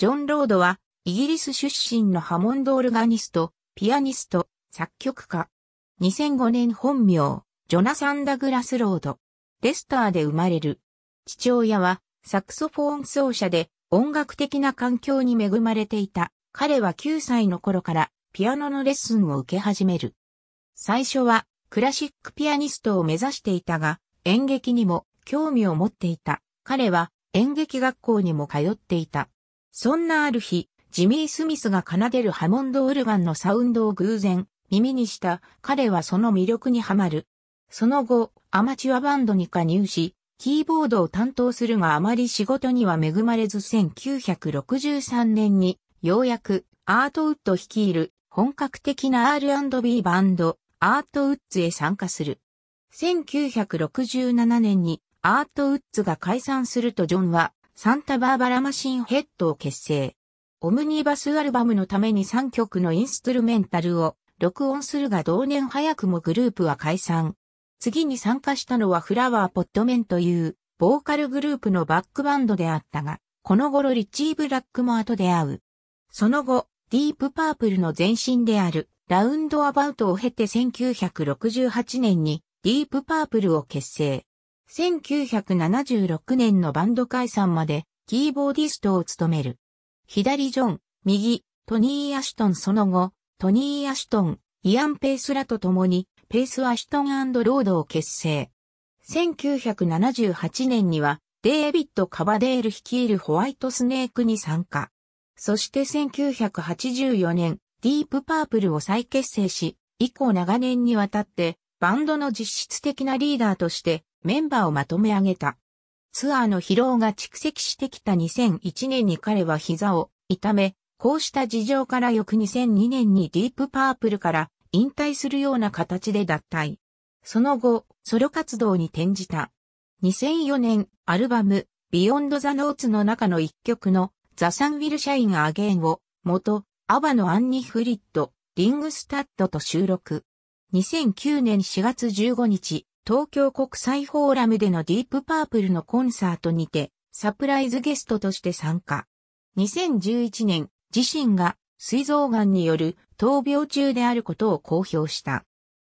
ジョン・ロードは、イギリス出身のハモンドオルガニスト、ピアニスト、作曲家。2005年本名、ジョナサン・ダグラス・ロード。レスターで生まれる。父親は、サクソフォーン奏者で、音楽的な環境に恵まれていた。彼は9歳の頃から、ピアノのレッスンを受け始める。最初は、クラシックピアニストを目指していたが、演劇にも興味を持っていた。彼は、演劇学校にも通っていた。そんなある日、ジミー・スミスが奏でるハモンド・オルガンのサウンドを偶然耳にした彼はその魅力にはまる。その後、アマチュアバンドに加入し、キーボードを担当するがあまり仕事には恵まれず1963年にようやくアートウッド率いる本格的な R&B バンドアートウッズへ参加する。1967年にアートウッズが解散するとジョンはサンタバーバラマシンヘッドを結成。オムニバスアルバムのために3曲のインストゥルメンタルを録音するが同年早くもグループは解散。次に参加したのはフラワーポットメンというボーカルグループのバックバンドであったが、この頃リッチー・ブラックも後で会う。その後、ディープパープルの前身であるラウンドアバウトを経て1968年にディープパープルを結成。1976年のバンド解散までキーボーディストを務める。左ジョン、右、トニー・アシュトンその後、トニー・アシュトン、イアン・ペースらと共に、ペース・アシュトンロードを結成。1978年には、デイビッド・カバデール率いるホワイトスネークに参加。そして1984年、ディープパープルを再結成し、以降長年にわたって、バンドの実質的なリーダーとして、メンバーをまとめ上げた。ツアーの疲労が蓄積してきた2001年に彼は膝を痛め、こうした事情から翌2002年にディープパープルから引退するような形で脱退。その後、ソロ活動に転じた。2004年、アルバム、ビヨンド・ザ・ノーツの中の一曲の、ザ・サン・ウィル・シャイン・アゲンを、元、アバのアンニ・フリット、リングスタッドと収録。2009年4月15日、東京国際フォーラムでのディープパープルのコンサートにて、サプライズゲストとして参加。2011年、自身が膵臓癌による闘病中であることを公表した。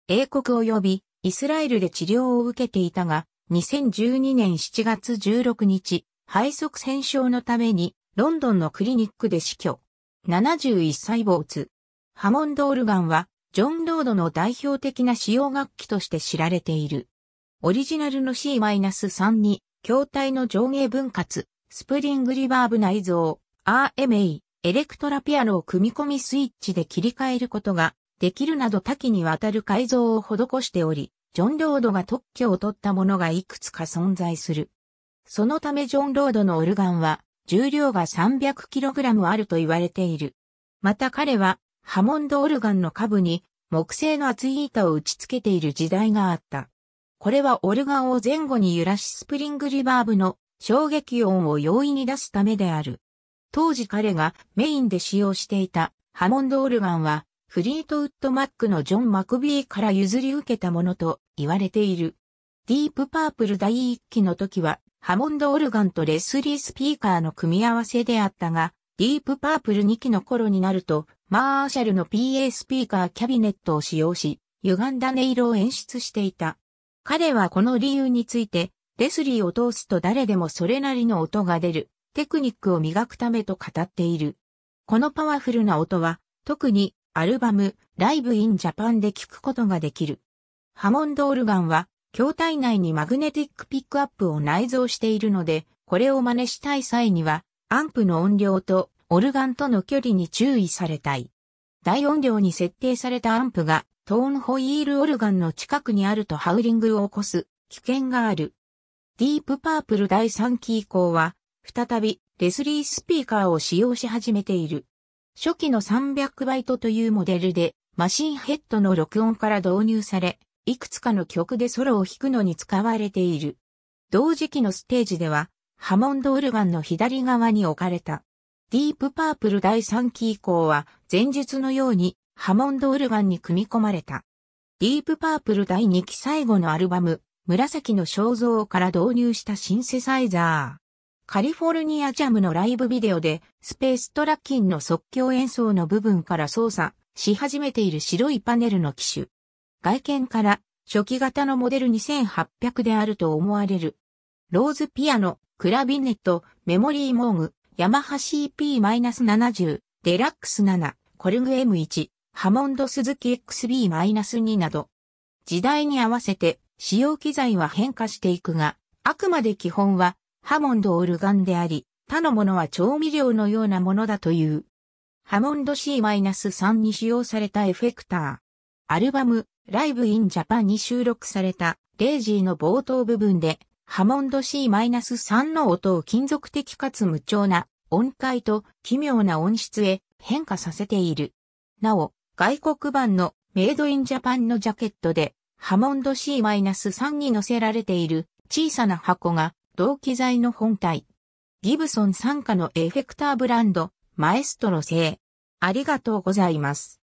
英国及びイスラエルで治療を受けていたが、2012年7月16日、肺塞栓症のためにロンドンのクリニックで死去。71歳没。ハモンド・オルガンは、ジョン・ロードの代表的な使用楽器として知られている。オリジナルの C-3 に、筐体の上下分割、スプリングリバーブ内蔵、RMA、エレクトラピアノを組み込みスイッチで切り替えることができるなど多岐にわたる改造を施しており、ジョン・ロードが特許を取ったものがいくつか存在する。そのためジョン・ロードのオルガンは重量が 300kg あると言われている。また彼はハモンドオルガンの下部に木製の厚い板を打ち付けている時代があった。これはオルガンを前後に揺らしスプリングリバーブの衝撃音を容易に出すためである。当時彼がメインで使用していたハモンドオルガンはフリートウッドマックのジョン・マクビーから譲り受けたものと言われている。ディープパープル第1期の時はハモンドオルガンとレスリースピーカーの組み合わせであったが、ディープパープル2期の頃になると、マーシャルの PA スピーカーキャビネットを使用し、歪んだ音色を演出していた。彼はこの理由について、レスリーを通すと誰でもそれなりの音が出る、テクニックを磨くためと語っている。このパワフルな音は、特にアルバム、ライブインジャパンで聞くことができる。ハモンドオルガンは、筐体内にマグネティックピックアップを内蔵しているので、これを真似したい際には、アンプの音量とオルガンとの距離に注意されたい。大音量に設定されたアンプがトーンホイールオルガンの近くにあるとハウリングを起こす危険がある。ディープパープル第3期以降は、再びレスリースピーカーを使用し始めている。初期の300バイトというモデルで、マシンヘッドの録音から導入され、いくつかの曲でソロを弾くのに使われている。同時期のステージでは、ハモンドオルガンの左側に置かれた。ディープパープル第3期以降は、前述のようにハモンド・オルガンに組み込まれた。ディープパープル第2期最後のアルバム、紫の肖像から導入したシンセサイザー。カリフォルニアジャムのライブビデオで、スペーストラッキンの即興演奏の部分から操作し始めている白いパネルの機種。外見から初期型のモデル2800であると思われる。ローズピアノ、クラビネット、メモリーモーグ、ヤマハ CP-70、デラックス7、コルグ M1、ハモンド・スズキ XB-2 など、時代に合わせて使用機材は変化していくが、あくまで基本はハモンドオルガンであり、他のものは調味料のようなものだという。ハモンド C-3 に使用されたエフェクター。アルバム、ライブインジャパンに収録された、レイジーの冒頭部分で、ハモンド C-3 の音を金属的かつ無調な音階と奇妙な音質へ変化させている。なお、外国版のメイドインジャパンのジャケットで、ハモンド C-3 に載せられている小さな箱が同機材の本体。ギブソン参加のエフェクターブランド、マエストロ製。ありがとうございます。